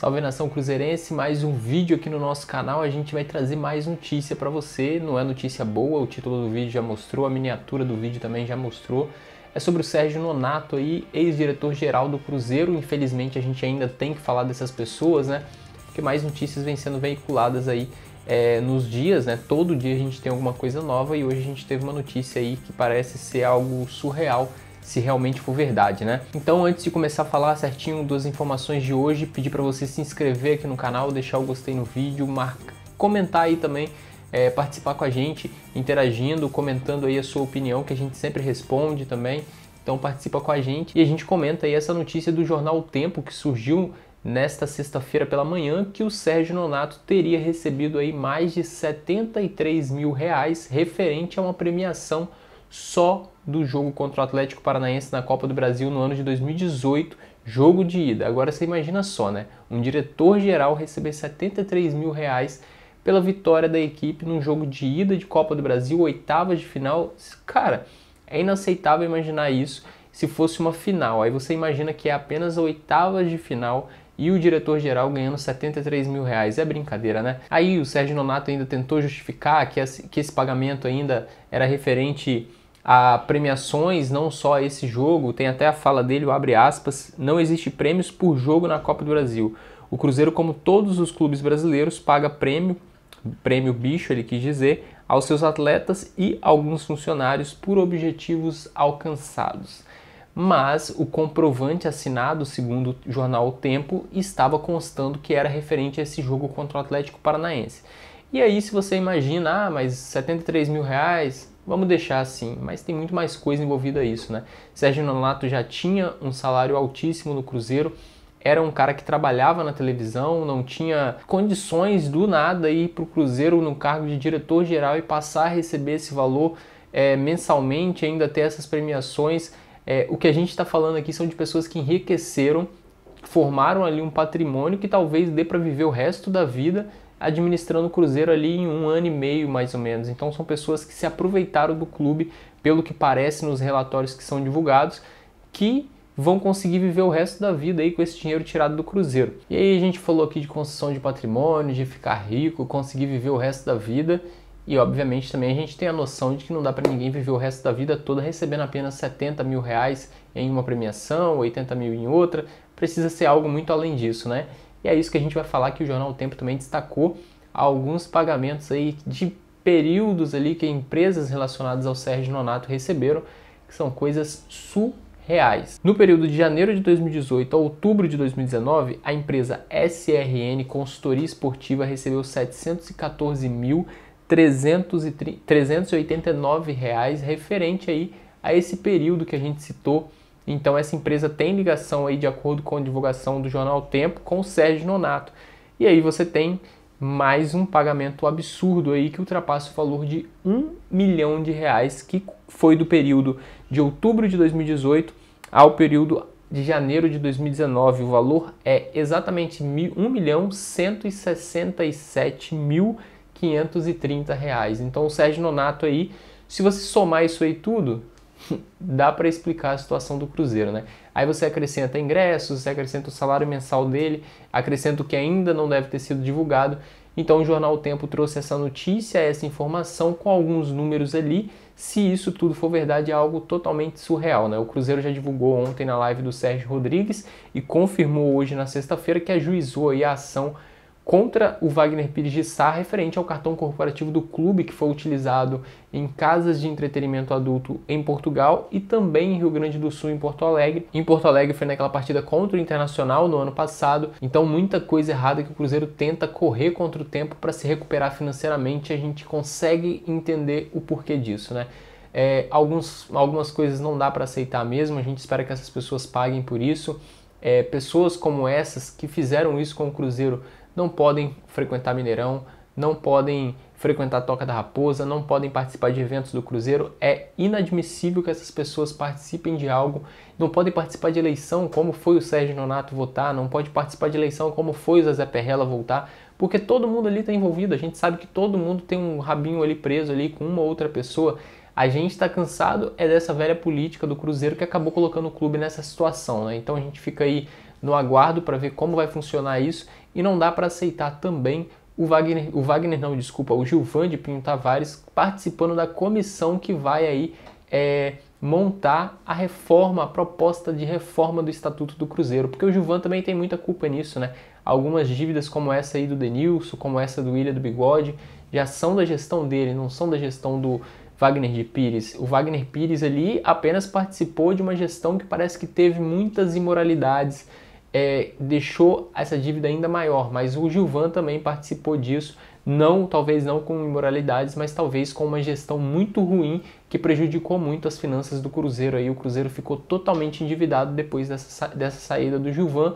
Salve nação cruzeirense, mais um vídeo aqui no nosso canal. A gente vai trazer mais notícia para você. Não é notícia boa, o título do vídeo já mostrou, a miniatura do vídeo também já mostrou. É sobre o Sérgio Nonato aí, ex-diretor geral do Cruzeiro. Infelizmente a gente ainda tem que falar dessas pessoas, né? Porque mais notícias vêm sendo veiculadas aí é, nos dias, né? Todo dia a gente tem alguma coisa nova e hoje a gente teve uma notícia aí que parece ser algo surreal se realmente for verdade, né? Então, antes de começar a falar certinho das informações de hoje, pedir para você se inscrever aqui no canal, deixar o gostei no vídeo, marcar, comentar aí também é, participar com a gente, interagindo, comentando aí a sua opinião, que a gente sempre responde também. Então participa com a gente e a gente comenta aí essa notícia do jornal o Tempo que surgiu nesta sexta-feira pela manhã que o Sérgio Nonato teria recebido aí mais de 73 mil reais referente a uma premiação só do jogo contra o Atlético Paranaense na Copa do Brasil no ano de 2018, jogo de ida. Agora você imagina só, né? Um diretor-geral receber 73 mil reais pela vitória da equipe num jogo de ida de Copa do Brasil, oitavas de final. Cara, é inaceitável imaginar isso se fosse uma final. Aí você imagina que é apenas oitavas de final e o diretor-geral ganhando 73 mil reais. É brincadeira, né? Aí o Sérgio Nonato ainda tentou justificar que esse pagamento ainda era referente a premiações, não só a esse jogo, tem até a fala dele, o abre aspas, não existe prêmios por jogo na Copa do Brasil. O Cruzeiro, como todos os clubes brasileiros, paga prêmio, prêmio bicho, ele quis dizer, aos seus atletas e alguns funcionários por objetivos alcançados. Mas o comprovante assinado, segundo o jornal O Tempo, estava constando que era referente a esse jogo contra o Atlético Paranaense. E aí, se você imagina, ah, mas 73 mil reais, Vamos deixar assim, mas tem muito mais coisa envolvida isso, né? Sérgio Nonato já tinha um salário altíssimo no Cruzeiro, era um cara que trabalhava na televisão, não tinha condições do nada ir para o Cruzeiro no cargo de diretor geral e passar a receber esse valor é, mensalmente, ainda ter essas premiações. É, o que a gente está falando aqui são de pessoas que enriqueceram, formaram ali um patrimônio que talvez dê para viver o resto da vida administrando o Cruzeiro ali em um ano e meio, mais ou menos. Então são pessoas que se aproveitaram do clube, pelo que parece nos relatórios que são divulgados, que vão conseguir viver o resto da vida aí com esse dinheiro tirado do Cruzeiro. E aí a gente falou aqui de construção de patrimônio, de ficar rico, conseguir viver o resto da vida. E obviamente também a gente tem a noção de que não dá para ninguém viver o resto da vida toda recebendo apenas 70 mil reais em uma premiação, 80 mil em outra. Precisa ser algo muito além disso, né? E é isso que a gente vai falar que o jornal o Tempo também destacou alguns pagamentos aí de períodos ali que empresas relacionadas ao Sérgio Nonato receberam, que são coisas surreais. No período de janeiro de 2018 a outubro de 2019, a empresa SRN Consultoria Esportiva recebeu 714 mil 389 reais referente aí a esse período que a gente citou então essa empresa tem ligação aí, de acordo com a divulgação do jornal Tempo, com o Sérgio Nonato. E aí você tem mais um pagamento absurdo aí que ultrapassa o valor de um milhão de reais, que foi do período de outubro de 2018 ao período de janeiro de 2019. O valor é exatamente um milhão cento e sessenta e sete mil quinhentos e trinta reais. Então o Sérgio Nonato aí, se você somar isso aí tudo, dá para explicar a situação do Cruzeiro, né? Aí você acrescenta ingressos, você acrescenta o salário mensal dele, acrescenta o que ainda não deve ter sido divulgado. Então o jornal o Tempo trouxe essa notícia, essa informação com alguns números ali. Se isso tudo for verdade, é algo totalmente surreal, né? O Cruzeiro já divulgou ontem na live do Sérgio Rodrigues e confirmou hoje na sexta-feira que ajuizou a ação contra o Wagner Pires de Sá referente ao cartão corporativo do clube que foi utilizado em casas de entretenimento adulto em Portugal e também em Rio Grande do Sul em Porto Alegre. Em Porto Alegre foi naquela partida contra o Internacional no ano passado, então muita coisa errada que o Cruzeiro tenta correr contra o tempo para se recuperar financeiramente, a gente consegue entender o porquê disso, né? É, alguns, algumas coisas não dá para aceitar mesmo, a gente espera que essas pessoas paguem por isso. É, pessoas como essas que fizeram isso com o Cruzeiro não podem frequentar Mineirão, não podem frequentar a Toca da Raposa, não podem participar de eventos do Cruzeiro. É inadmissível que essas pessoas participem de algo, não podem participar de eleição como foi o Sérgio Nonato votar, não pode participar de eleição como foi o Zezé Perrella votar, porque todo mundo ali está envolvido, a gente sabe que todo mundo tem um rabinho ali preso ali com uma outra pessoa a gente está cansado é dessa velha política do Cruzeiro que acabou colocando o clube nessa situação, né? Então a gente fica aí no aguardo para ver como vai funcionar isso e não dá para aceitar também o Wagner, o Wagner não, desculpa, o Gilvan de Pinho Tavares participando da comissão que vai aí é, montar a reforma, a proposta de reforma do Estatuto do Cruzeiro, porque o Gilvan também tem muita culpa nisso, né? Algumas dívidas como essa aí do Denilson, como essa do William do Bigode, já são da gestão dele, não são da gestão do Wagner de Pires. O Wagner Pires ali apenas participou de uma gestão que parece que teve muitas imoralidades, é, deixou essa dívida ainda maior, mas o Gilvan também participou disso, não, talvez não com imoralidades, mas talvez com uma gestão muito ruim que prejudicou muito as finanças do Cruzeiro. Aí o Cruzeiro ficou totalmente endividado depois dessa, dessa saída do Gilvan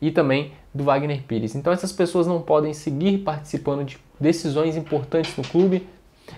e também do Wagner Pires. Então essas pessoas não podem seguir participando de decisões importantes no clube,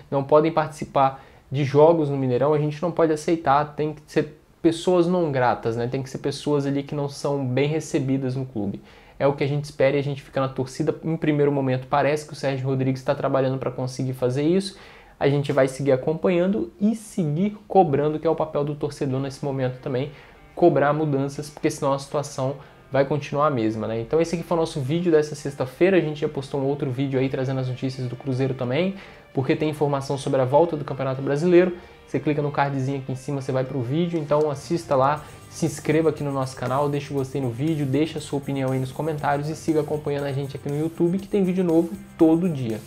não podem participar de jogos no Mineirão, a gente não pode aceitar, tem que ser pessoas não gratas, né? Tem que ser pessoas ali que não são bem recebidas no clube. É o que a gente espera e a gente fica na torcida. Em primeiro momento, parece que o Sérgio Rodrigues está trabalhando para conseguir fazer isso. A gente vai seguir acompanhando e seguir cobrando, que é o papel do torcedor nesse momento também, cobrar mudanças, porque senão a situação vai continuar a mesma, né? Então esse aqui foi o nosso vídeo dessa sexta-feira, a gente já postou um outro vídeo aí trazendo as notícias do Cruzeiro também, porque tem informação sobre a volta do Campeonato Brasileiro. Você clica no cardzinho aqui em cima, você vai para o vídeo, então assista lá, se inscreva aqui no nosso canal, deixa o gostei no vídeo, deixa a sua opinião aí nos comentários e siga acompanhando a gente aqui no YouTube que tem vídeo novo todo dia.